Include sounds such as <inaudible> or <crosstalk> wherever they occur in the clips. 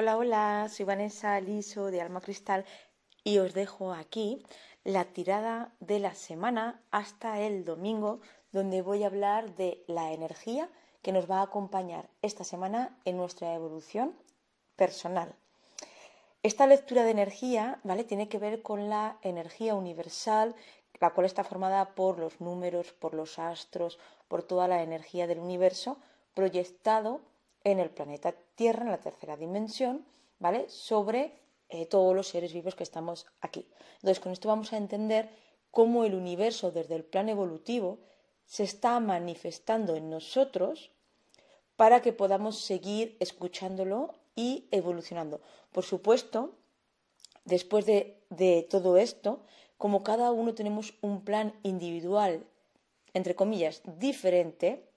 Hola, hola, soy Vanessa Liso de Alma Cristal y os dejo aquí la tirada de la semana hasta el domingo, donde voy a hablar de la energía que nos va a acompañar esta semana en nuestra evolución personal. Esta lectura de energía, ¿vale? Tiene que ver con la energía universal, la cual está formada por los números, por los astros, por toda la energía del universo proyectado en el planeta Tierra, en la tercera dimensión, ¿vale? Sobre eh, todos los seres vivos que estamos aquí. Entonces, con esto vamos a entender cómo el universo desde el plan evolutivo se está manifestando en nosotros para que podamos seguir escuchándolo y evolucionando. Por supuesto, después de, de todo esto, como cada uno tenemos un plan individual, entre comillas, diferente,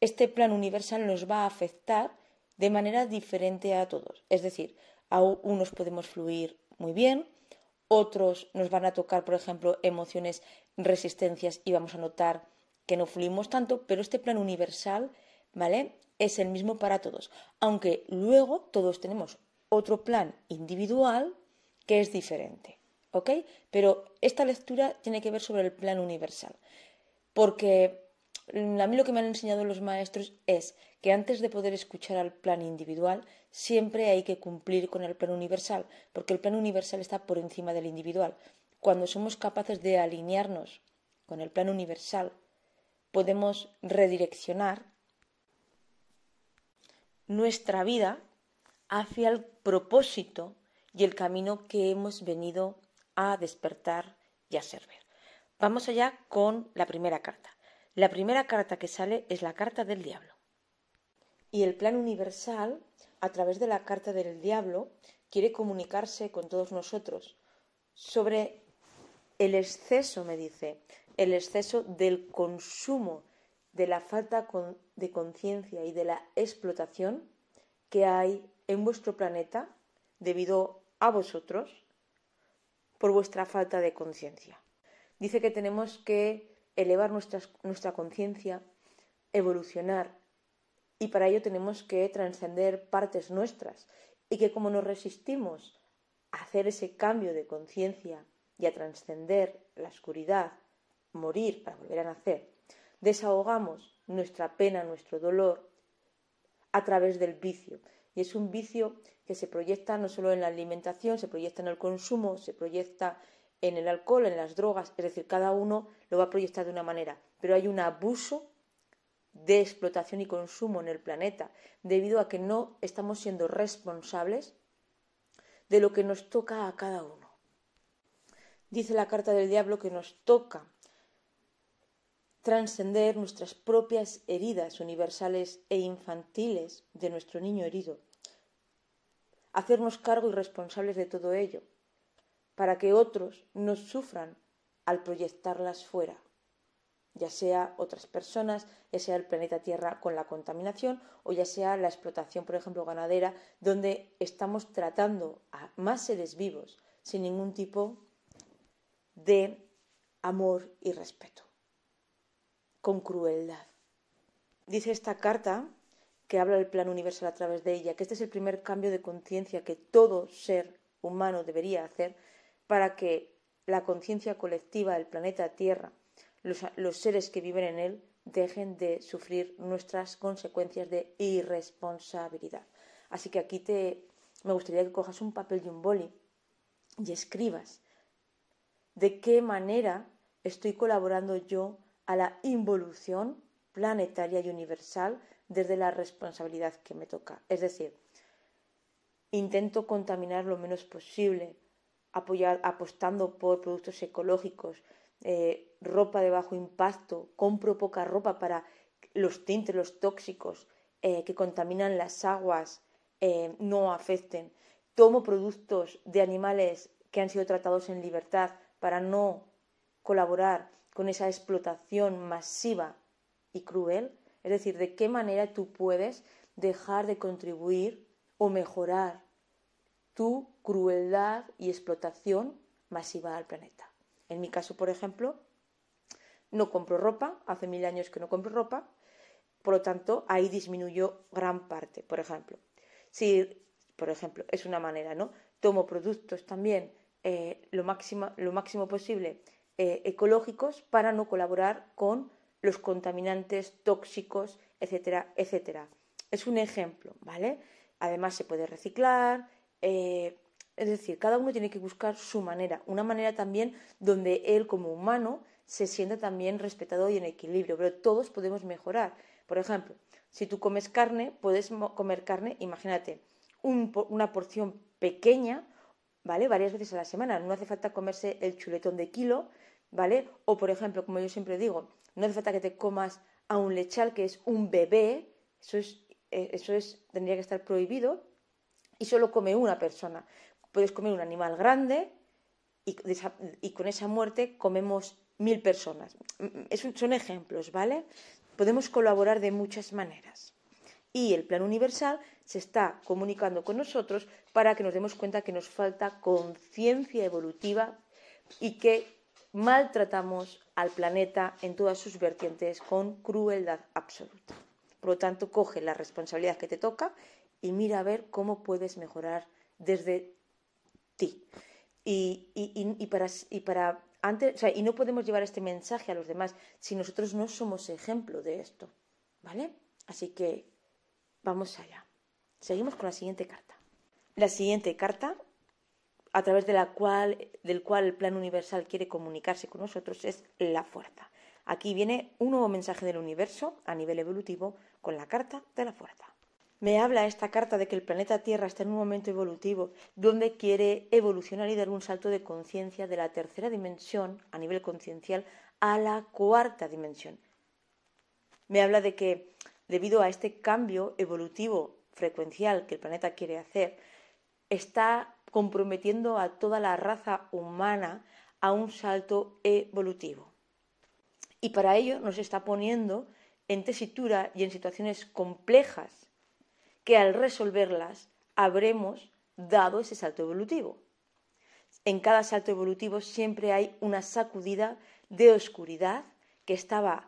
este plan universal nos va a afectar de manera diferente a todos. Es decir, a unos podemos fluir muy bien, otros nos van a tocar, por ejemplo, emociones, resistencias y vamos a notar que no fluimos tanto, pero este plan universal, ¿vale? Es el mismo para todos. Aunque luego todos tenemos otro plan individual que es diferente, ¿ok? Pero esta lectura tiene que ver sobre el plan universal, porque a mí lo que me han enseñado los maestros es que antes de poder escuchar al plan individual, siempre hay que cumplir con el plan universal, porque el plan universal está por encima del individual. Cuando somos capaces de alinearnos con el plan universal, podemos redireccionar nuestra vida hacia el propósito y el camino que hemos venido a despertar y a servir. Vamos allá con la primera carta. La primera carta que sale es la carta del diablo. Y el plan universal, a través de la carta del diablo, quiere comunicarse con todos nosotros sobre el exceso, me dice, el exceso del consumo, de la falta de conciencia y de la explotación que hay en vuestro planeta debido a vosotros por vuestra falta de conciencia. Dice que tenemos que elevar nuestra conciencia, evolucionar, y para ello tenemos que trascender partes nuestras, y que como nos resistimos a hacer ese cambio de conciencia y a trascender la oscuridad, morir para volver a nacer, desahogamos nuestra pena, nuestro dolor, a través del vicio. Y es un vicio que se proyecta no solo en la alimentación, se proyecta en el consumo, se proyecta en el alcohol, en las drogas, es decir, cada uno lo va a proyectar de una manera, pero hay un abuso de explotación y consumo en el planeta debido a que no estamos siendo responsables de lo que nos toca a cada uno. Dice la carta del diablo que nos toca trascender nuestras propias heridas universales e infantiles de nuestro niño herido, hacernos cargo y responsables de todo ello, para que otros no sufran al proyectarlas fuera, ya sea otras personas, ya sea el planeta Tierra con la contaminación o ya sea la explotación, por ejemplo, ganadera, donde estamos tratando a más seres vivos sin ningún tipo de amor y respeto, con crueldad. Dice esta carta que habla el plan universal a través de ella, que este es el primer cambio de conciencia que todo ser humano debería hacer, para que la conciencia colectiva del planeta Tierra, los, seres que viven en él, dejen de sufrir nuestras consecuencias de irresponsabilidad. Así que aquí me gustaría que cojas un papel y un boli y escribas de qué manera estoy colaborando yo a la involución planetaria y universal desde la responsabilidad que me toca. Es decir, intento contaminar lo menos posible, apoyar, apostando por productos ecológicos, eh, ropa de bajo impacto, compro poca ropa para los tintes, los tóxicos eh, que contaminan las aguas, eh, no afecten. Tomo productos de animales que han sido tratados en libertad para no colaborar con esa explotación masiva y cruel. Es decir, de qué manera tú puedes dejar de contribuir o mejorar tu crueldad y explotación masiva al planeta. En mi caso, por ejemplo, no compro ropa, hace mil años que no compro ropa, por lo tanto, ahí disminuyó gran parte, por ejemplo. Si, por ejemplo, es una manera, ¿no? Tomo productos también eh, lo, máximo, posible eh, ecológicos para no colaborar con los contaminantes tóxicos, etcétera, etcétera. Es un ejemplo, ¿vale? Además se puede reciclar, eh, es decir, cada uno tiene que buscar su manera, una manera también donde él como humano se sienta también respetado y en equilibrio, pero todos podemos mejorar. Por ejemplo, si tú comes carne, puedes comer carne, imagínate, una porción pequeña, ¿vale? Varias veces a la semana, no hace falta comerse el chuletón de kilo, ¿vale? O por ejemplo, como yo siempre digo, no hace falta que te comas a un lechal que es un bebé, eso es, eh, eso es, tendría que estar prohibido, y solo come una persona. Puedes comer un animal grande y, con esa muerte comemos mil personas. son ejemplos, ¿vale? Podemos colaborar de muchas maneras. Y el plan universal se está comunicando con nosotros para que nos demos cuenta que nos falta conciencia evolutiva y que maltratamos al planeta en todas sus vertientes con crueldad absoluta. Por lo tanto, coge la responsabilidad que te toca y mira a ver cómo puedes mejorar desde ti. Y, para, y para antes, y no podemos llevar este mensaje a los demás si nosotros no somos ejemplo de esto, ¿vale? Así que vamos allá. Seguimos con la siguiente carta. La siguiente carta a través de la cual, del cual el plan universal quiere comunicarse con nosotros es la fuerza. Aquí viene un nuevo mensaje del universo a nivel evolutivo con la carta de la fuerza. Me habla esta carta de que el planeta Tierra está en un momento evolutivo donde quiere evolucionar y dar un salto de conciencia de la tercera dimensión a nivel conciencial a la cuarta dimensión. Me habla de que debido a este cambio evolutivo frecuencial que el planeta quiere hacer, está comprometiendo a toda la raza humana a un salto evolutivo. Y para ello nos está poniendo en tesitura y en situaciones complejas que al resolverlas habremos dado ese salto evolutivo. En cada salto evolutivo siempre hay una sacudida de oscuridad que estaba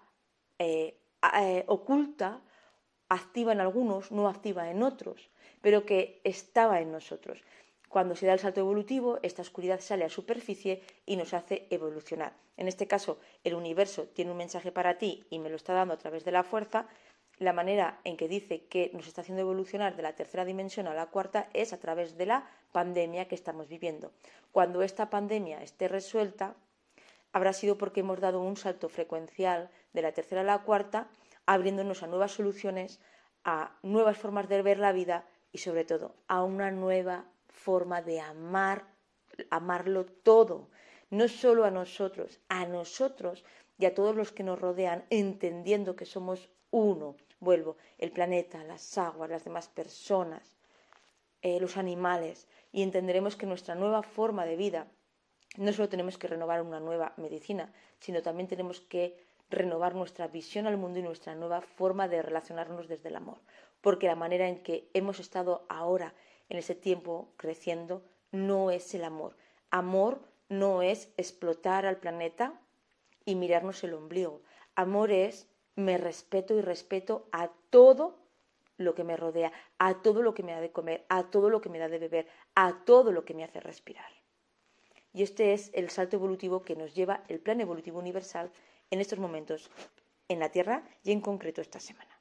eh, eh, oculta, activa en algunos, no activa en otros, pero que estaba en nosotros. Cuando se da el salto evolutivo, esta oscuridad sale a superficie y nos hace evolucionar. En este caso, el universo tiene un mensaje para ti y me lo está dando a través de la fuerza, la manera en que dice que nos está haciendo evolucionar de la tercera dimensión a la cuarta es a través de la pandemia que estamos viviendo. Cuando esta pandemia esté resuelta, habrá sido porque hemos dado un salto frecuencial de la tercera a la cuarta, abriéndonos a nuevas soluciones, a nuevas formas de ver la vida y sobre todo a una nueva forma de amar, amarlo todo, no solo a nosotros, a nosotros y a todos los que nos rodean, entendiendo que somos uno. Vuelvo, el planeta, las aguas, las demás personas, eh, los animales, y entenderemos que nuestra nueva forma de vida, no solo tenemos que renovar una nueva medicina, sino también tenemos que renovar nuestra visión al mundo y nuestra nueva forma de relacionarnos desde el amor. Porque la manera en que hemos estado ahora, en ese tiempo, creciendo, no es el amor. Amor no es explotar al planeta y mirarnos el ombligo. Amor es me respeto y respeto a todo lo que me rodea, a todo lo que me da de comer, a todo lo que me da de beber, a todo lo que me hace respirar. Y este es el salto evolutivo que nos lleva el plan evolutivo universal en estos momentos en la Tierra y en concreto esta semana.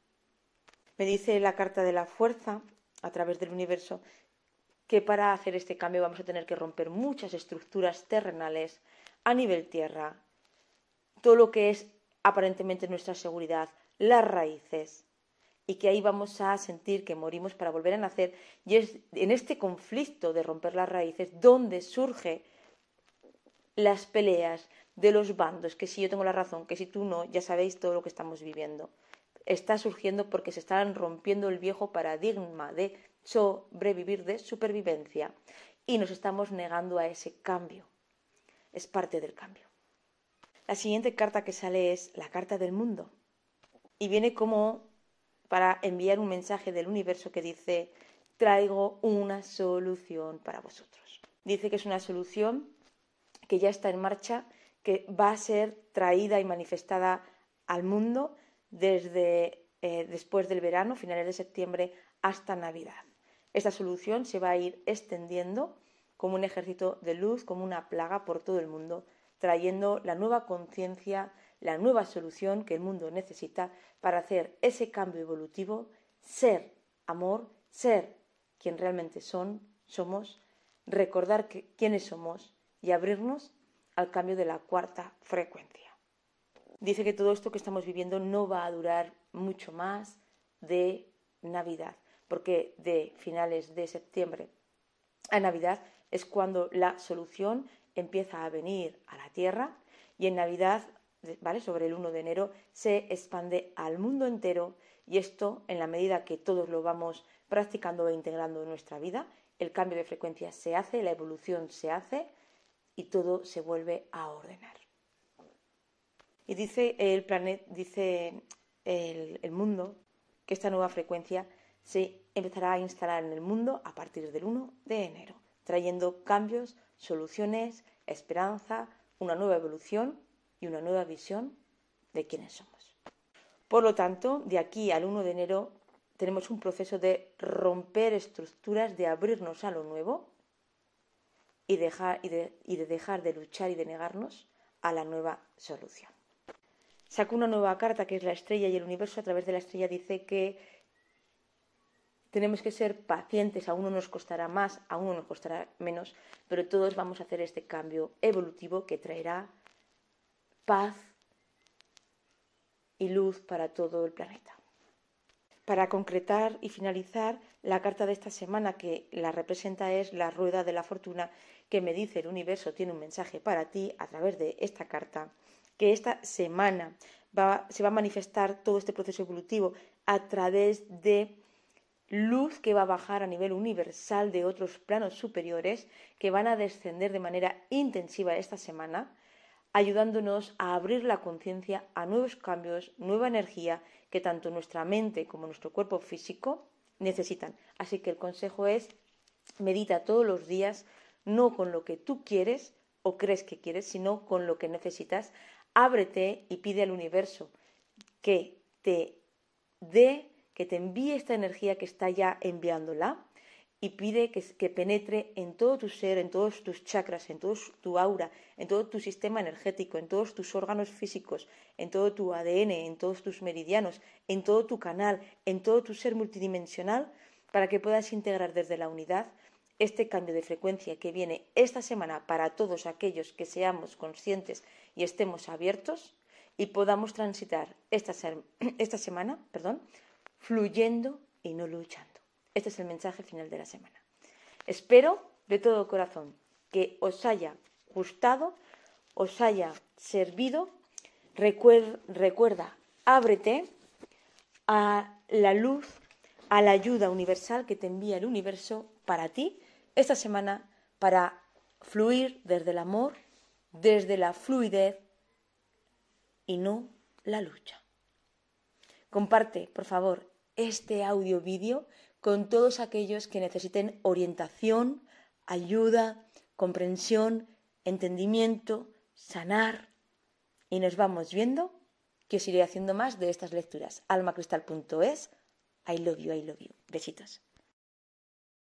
Me dice la carta de la fuerza a través del universo que para hacer este cambio vamos a tener que romper muchas estructuras terrenales a nivel Tierra todo lo que es aparentemente nuestra seguridad, las raíces, y que ahí vamos a sentir que morimos para volver a nacer, y es en este conflicto de romper las raíces donde surgen las peleas de los bandos, que si yo tengo la razón, que si tú no, ya sabéis todo lo que estamos viviendo. Está surgiendo porque se están rompiendo el viejo paradigma de sobrevivir, de supervivencia, y nos estamos negando a ese cambio. Es parte del cambio. La siguiente carta que sale es la carta del mundo y viene como para enviar un mensaje del universo que dice, traigo una solución para vosotros. Dice que es una solución que ya está en marcha, que va a ser traída y manifestada al mundo desde eh, después del verano, finales de septiembre, hasta Navidad. Esta solución se va a ir extendiendo como un ejército de luz, como una plaga por todo el mundo trayendo la nueva conciencia, la nueva solución que el mundo necesita para hacer ese cambio evolutivo, ser amor, ser quien realmente son, somos, recordar quiénes somos y abrirnos al cambio de la cuarta frecuencia. Dice que todo esto que estamos viviendo no va a durar mucho más de Navidad, porque de finales de septiembre a Navidad es cuando la solución empieza a venir a la Tierra y en Navidad, ¿vale? Sobre el 1 de enero se expande al mundo entero y esto, en la medida que todos lo vamos practicando e integrando en nuestra vida, el cambio de frecuencia se hace, la evolución se hace y todo se vuelve a ordenar. Y dice el planeta, dice el, el mundo, que esta nueva frecuencia se empezará a instalar en el mundo a partir del 1 de enero, trayendo cambios soluciones, esperanza, una nueva evolución y una nueva visión de quiénes somos. Por lo tanto, de aquí al 1 de enero tenemos un proceso de romper estructuras, de abrirnos a lo nuevo y, de, y de dejar de luchar y de negarnos a la nueva solución. Sacó una nueva carta que es la estrella y el universo a través de la estrella dice que tenemos que ser pacientes, a uno nos costará más, a uno nos costará menos, pero todos vamos a hacer este cambio evolutivo que traerá paz y luz para todo el planeta. Para concretar y finalizar, la carta de esta semana que la representa es la rueda de la fortuna que me dice el universo tiene un mensaje para ti a través de esta carta, que esta semana se va a manifestar todo este proceso evolutivo a través de luz que va a bajar a nivel universal de otros planos superiores que van a descender de manera intensiva esta semana, ayudándonos a abrir la conciencia a nuevos cambios, nueva energía que tanto nuestra mente como nuestro cuerpo físico necesitan. Así que el consejo es medita todos los días, no con lo que tú quieres o crees que quieres, sino con lo que necesitas. Ábrete y pide al universo que te dé que te envíe esta energía que está ya enviándola y pide que, penetre en todo tu ser, en todos tus chakras, en todo tu aura, en todo tu sistema energético, en todos tus órganos físicos, en todo tu ADN, en todos tus meridianos, en todo tu canal, en todo tu ser multidimensional, para que puedas integrar desde la unidad este cambio de frecuencia que viene esta semana para todos aquellos que seamos conscientes y estemos abiertos y podamos transitar esta, <clears throat> esta semana perdón, fluyendo y no luchando. Este es el mensaje final de la semana. Espero de todo corazón que os haya gustado, os haya servido. recuerda, ábrete a la luz, a la ayuda universal que te envía el universo para ti esta semana para fluir desde el amor, desde la fluidez y no la lucha. Comparte, por favor, este audio vídeo con todos aquellos que necesiten orientación, ayuda, comprensión, entendimiento, sanar. Y nos vamos viendo que os iré haciendo más de estas lecturas. almacristal.es, I love you, I love you. Besitos.